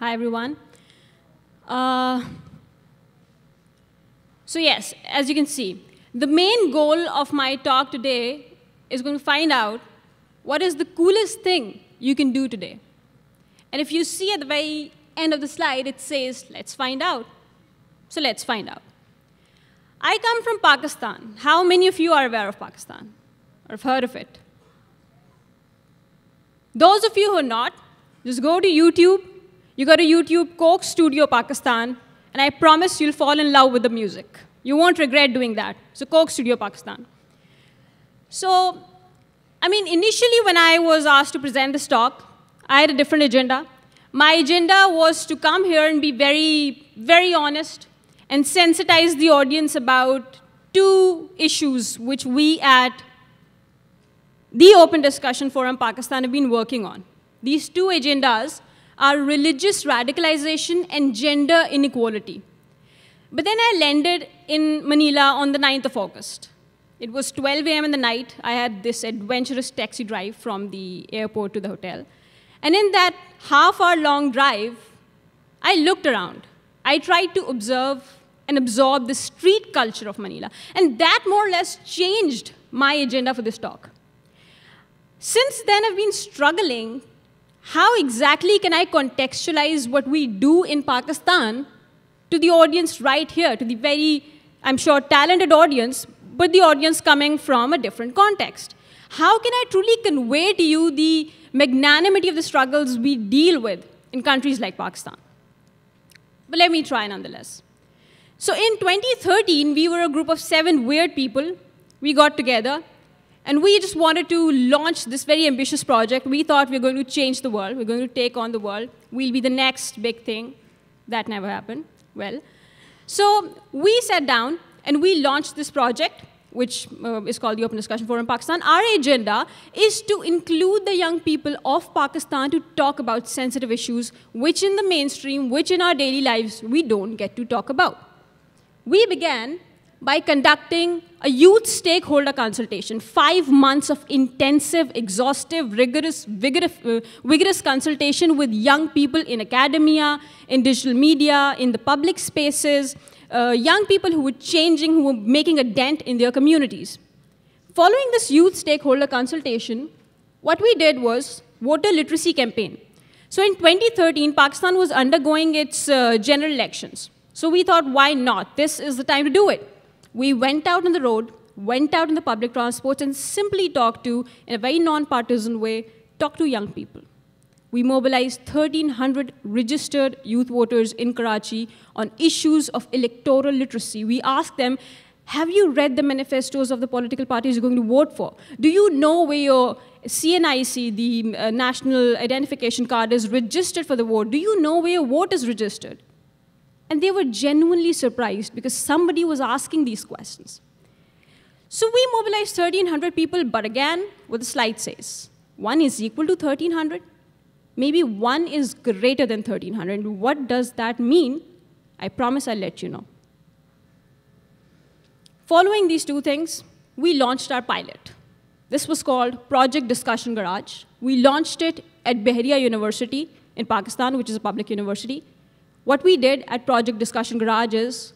Hi, everyone. Uh, so yes, as you can see, the main goal of my talk today is going to find out what is the coolest thing you can do today. And if you see at the very end of the slide, it says, let's find out. So let's find out. I come from Pakistan. How many of you are aware of Pakistan or have heard of it? Those of you who are not, just go to YouTube you go to YouTube, Coke Studio Pakistan, and I promise you'll fall in love with the music. You won't regret doing that. So Coke Studio Pakistan. So, I mean, initially when I was asked to present this talk, I had a different agenda. My agenda was to come here and be very, very honest and sensitize the audience about two issues which we at the Open Discussion Forum Pakistan have been working on. These two agendas are religious radicalization and gender inequality. But then I landed in Manila on the 9th of August. It was 12 a.m. in the night. I had this adventurous taxi drive from the airport to the hotel. And in that half hour long drive, I looked around. I tried to observe and absorb the street culture of Manila. And that more or less changed my agenda for this talk. Since then, I've been struggling how exactly can I contextualize what we do in Pakistan to the audience right here, to the very, I'm sure, talented audience, but the audience coming from a different context? How can I truly convey to you the magnanimity of the struggles we deal with in countries like Pakistan? But let me try nonetheless. So in 2013, we were a group of seven weird people. We got together and we just wanted to launch this very ambitious project. We thought we are going to change the world. We're going to take on the world. We'll be the next big thing. That never happened. Well, so we sat down and we launched this project, which uh, is called the Open Discussion Forum Pakistan. Our agenda is to include the young people of Pakistan to talk about sensitive issues, which in the mainstream, which in our daily lives, we don't get to talk about. We began by conducting a youth stakeholder consultation, five months of intensive, exhaustive, rigorous, vigorous, uh, vigorous consultation with young people in academia, in digital media, in the public spaces, uh, young people who were changing, who were making a dent in their communities. Following this youth stakeholder consultation, what we did was voter literacy campaign. So in 2013, Pakistan was undergoing its uh, general elections. So we thought, why not? This is the time to do it. We went out on the road, went out in the public transports, and simply talked to, in a very nonpartisan way, talked to young people. We mobilized 1,300 registered youth voters in Karachi on issues of electoral literacy. We asked them, have you read the manifestos of the political parties you're going to vote for? Do you know where your CNIC, the uh, National Identification Card, is registered for the vote? Do you know where your vote is registered? And they were genuinely surprised because somebody was asking these questions. So we mobilized 1,300 people, but again, what the slide says, one is equal to 1,300. Maybe one is greater than 1,300. What does that mean? I promise I'll let you know. Following these two things, we launched our pilot. This was called Project Discussion Garage. We launched it at Behria University in Pakistan, which is a public university. What we did at Project Discussion Garage is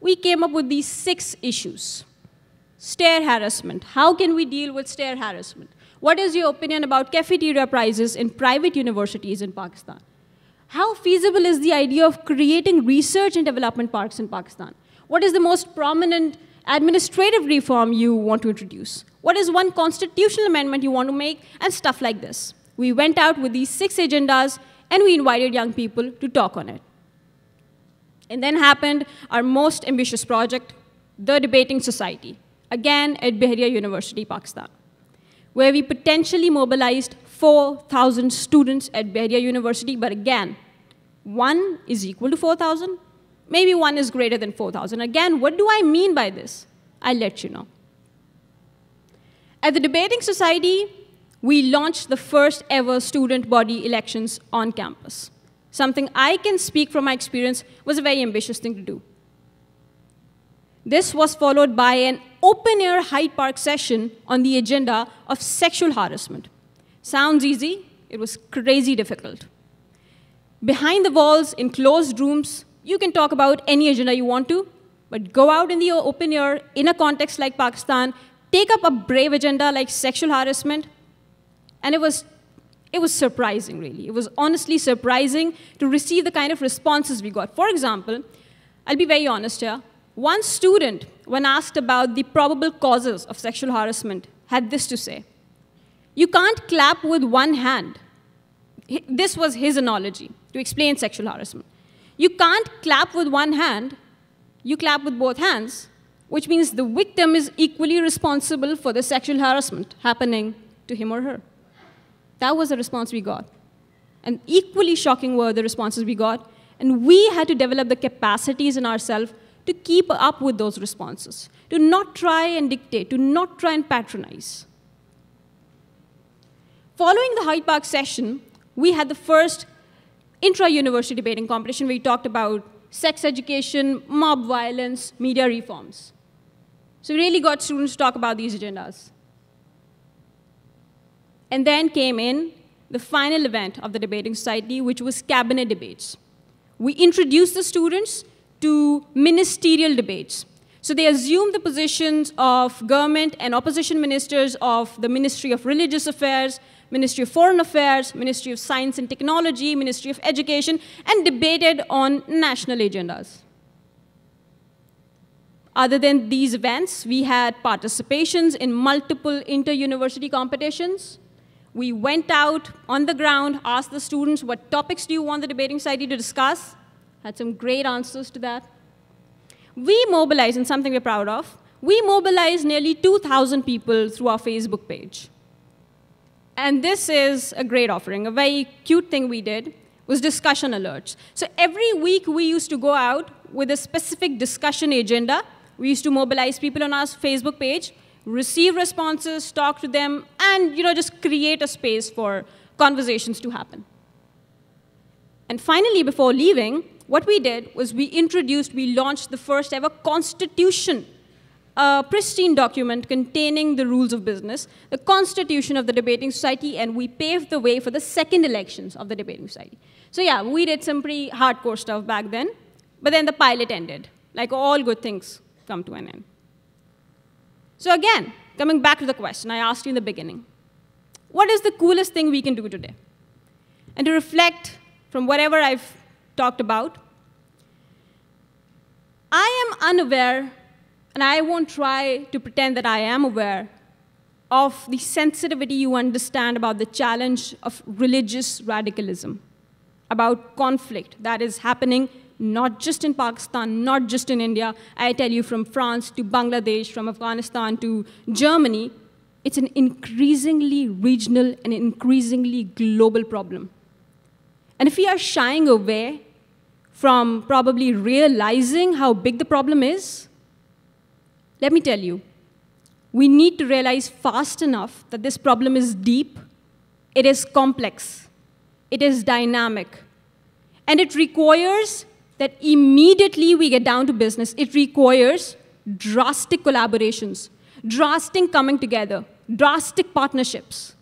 we came up with these six issues. Stair harassment. How can we deal with stair harassment? What is your opinion about cafeteria prices in private universities in Pakistan? How feasible is the idea of creating research and development parks in Pakistan? What is the most prominent administrative reform you want to introduce? What is one constitutional amendment you want to make? And stuff like this. We went out with these six agendas and we invited young people to talk on it. And then happened our most ambitious project, the Debating Society, again at Behria University, Pakistan, where we potentially mobilized 4,000 students at Behria University, but again, one is equal to 4,000, maybe one is greater than 4,000. Again, what do I mean by this? I'll let you know. At the Debating Society, we launched the first ever student body elections on campus something I can speak from my experience, was a very ambitious thing to do. This was followed by an open air Hyde Park session on the agenda of sexual harassment. Sounds easy, it was crazy difficult. Behind the walls, in closed rooms, you can talk about any agenda you want to, but go out in the open air in a context like Pakistan, take up a brave agenda like sexual harassment, and it was it was surprising, really. It was honestly surprising to receive the kind of responses we got. For example, I'll be very honest here. One student, when asked about the probable causes of sexual harassment, had this to say You can't clap with one hand. This was his analogy to explain sexual harassment. You can't clap with one hand, you clap with both hands, which means the victim is equally responsible for the sexual harassment happening to him or her. That was the response we got. And equally shocking were the responses we got. And we had to develop the capacities in ourselves to keep up with those responses, to not try and dictate, to not try and patronize. Following the Hyde Park session, we had the first intra-university debating competition where we talked about sex education, mob violence, media reforms. So we really got students to talk about these agendas. And then came in the final event of the debating society, which was cabinet debates. We introduced the students to ministerial debates. So they assumed the positions of government and opposition ministers of the Ministry of Religious Affairs, Ministry of Foreign Affairs, Ministry of Science and Technology, Ministry of Education, and debated on national agendas. Other than these events, we had participations in multiple inter-university competitions, we went out on the ground, asked the students, what topics do you want the debating society to discuss? Had some great answers to that. We mobilized, and something we're proud of, we mobilized nearly 2,000 people through our Facebook page. And this is a great offering. A very cute thing we did was discussion alerts. So every week we used to go out with a specific discussion agenda. We used to mobilize people on our Facebook page receive responses, talk to them, and you know, just create a space for conversations to happen. And finally, before leaving, what we did was we introduced, we launched the first ever constitution, a pristine document containing the rules of business, the constitution of the debating society, and we paved the way for the second elections of the debating society. So yeah, we did some pretty hardcore stuff back then, but then the pilot ended. Like all good things come to an end. So again, coming back to the question I asked you in the beginning, what is the coolest thing we can do today? And to reflect from whatever I've talked about, I am unaware, and I won't try to pretend that I am aware of the sensitivity you understand about the challenge of religious radicalism, about conflict that is happening not just in Pakistan, not just in India. I tell you, from France to Bangladesh, from Afghanistan to Germany, it's an increasingly regional and increasingly global problem. And if we are shying away from probably realizing how big the problem is, let me tell you, we need to realize fast enough that this problem is deep, it is complex, it is dynamic, and it requires that immediately we get down to business. It requires drastic collaborations, drastic coming together, drastic partnerships.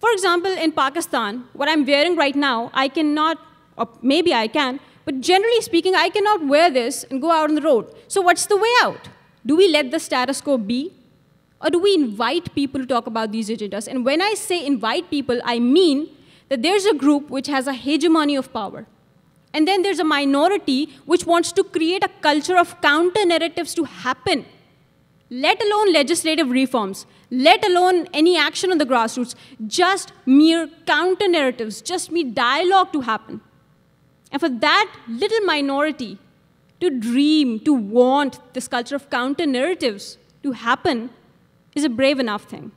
For example, in Pakistan, what I'm wearing right now, I cannot, or maybe I can, but generally speaking, I cannot wear this and go out on the road. So what's the way out? Do we let the status quo be? Or do we invite people to talk about these agendas? And when I say invite people, I mean that there's a group which has a hegemony of power. And then there's a minority which wants to create a culture of counter narratives to happen, let alone legislative reforms, let alone any action on the grassroots, just mere counter narratives, just mere dialogue to happen. And for that little minority to dream, to want this culture of counter narratives to happen is a brave enough thing.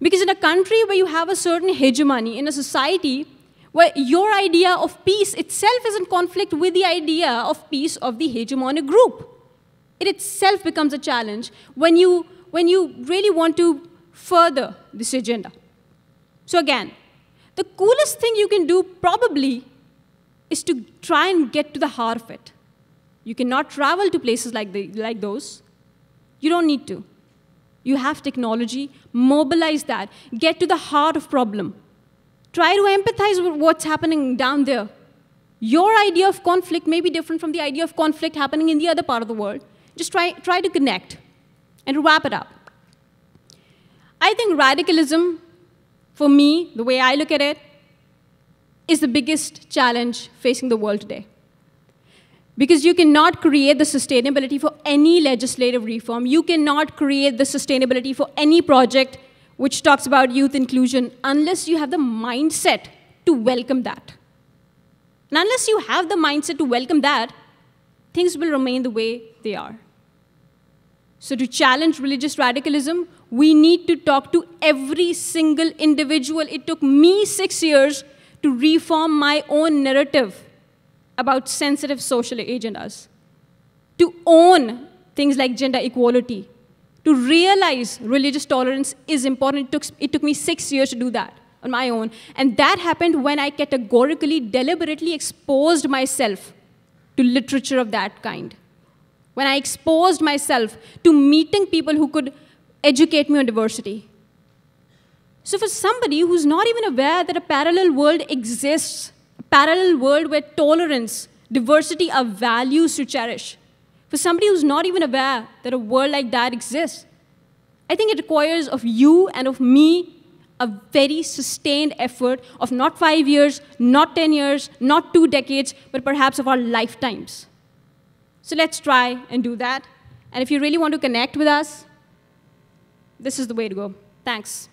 Because in a country where you have a certain hegemony, in a society where your idea of peace itself is in conflict with the idea of peace of the hegemonic group. It itself becomes a challenge when you, when you really want to further this agenda. So again, the coolest thing you can do probably is to try and get to the heart of it. You cannot travel to places like, the, like those. You don't need to. You have technology, mobilize that, get to the heart of problem try to empathize with what's happening down there. Your idea of conflict may be different from the idea of conflict happening in the other part of the world. Just try, try to connect. And wrap it up, I think radicalism, for me, the way I look at it, is the biggest challenge facing the world today. Because you cannot create the sustainability for any legislative reform. You cannot create the sustainability for any project which talks about youth inclusion unless you have the mindset to welcome that. And unless you have the mindset to welcome that, things will remain the way they are. So, to challenge religious radicalism, we need to talk to every single individual. It took me six years to reform my own narrative about sensitive social agendas, to own things like gender equality, to realize religious tolerance is important. It took, it took me six years to do that on my own. And that happened when I categorically, deliberately exposed myself to literature of that kind. When I exposed myself to meeting people who could educate me on diversity. So for somebody who's not even aware that a parallel world exists, a parallel world where tolerance, diversity are values to cherish, for somebody who's not even aware that a world like that exists. I think it requires of you and of me a very sustained effort of not five years, not 10 years, not two decades, but perhaps of our lifetimes. So let's try and do that. And if you really want to connect with us, this is the way to go. Thanks.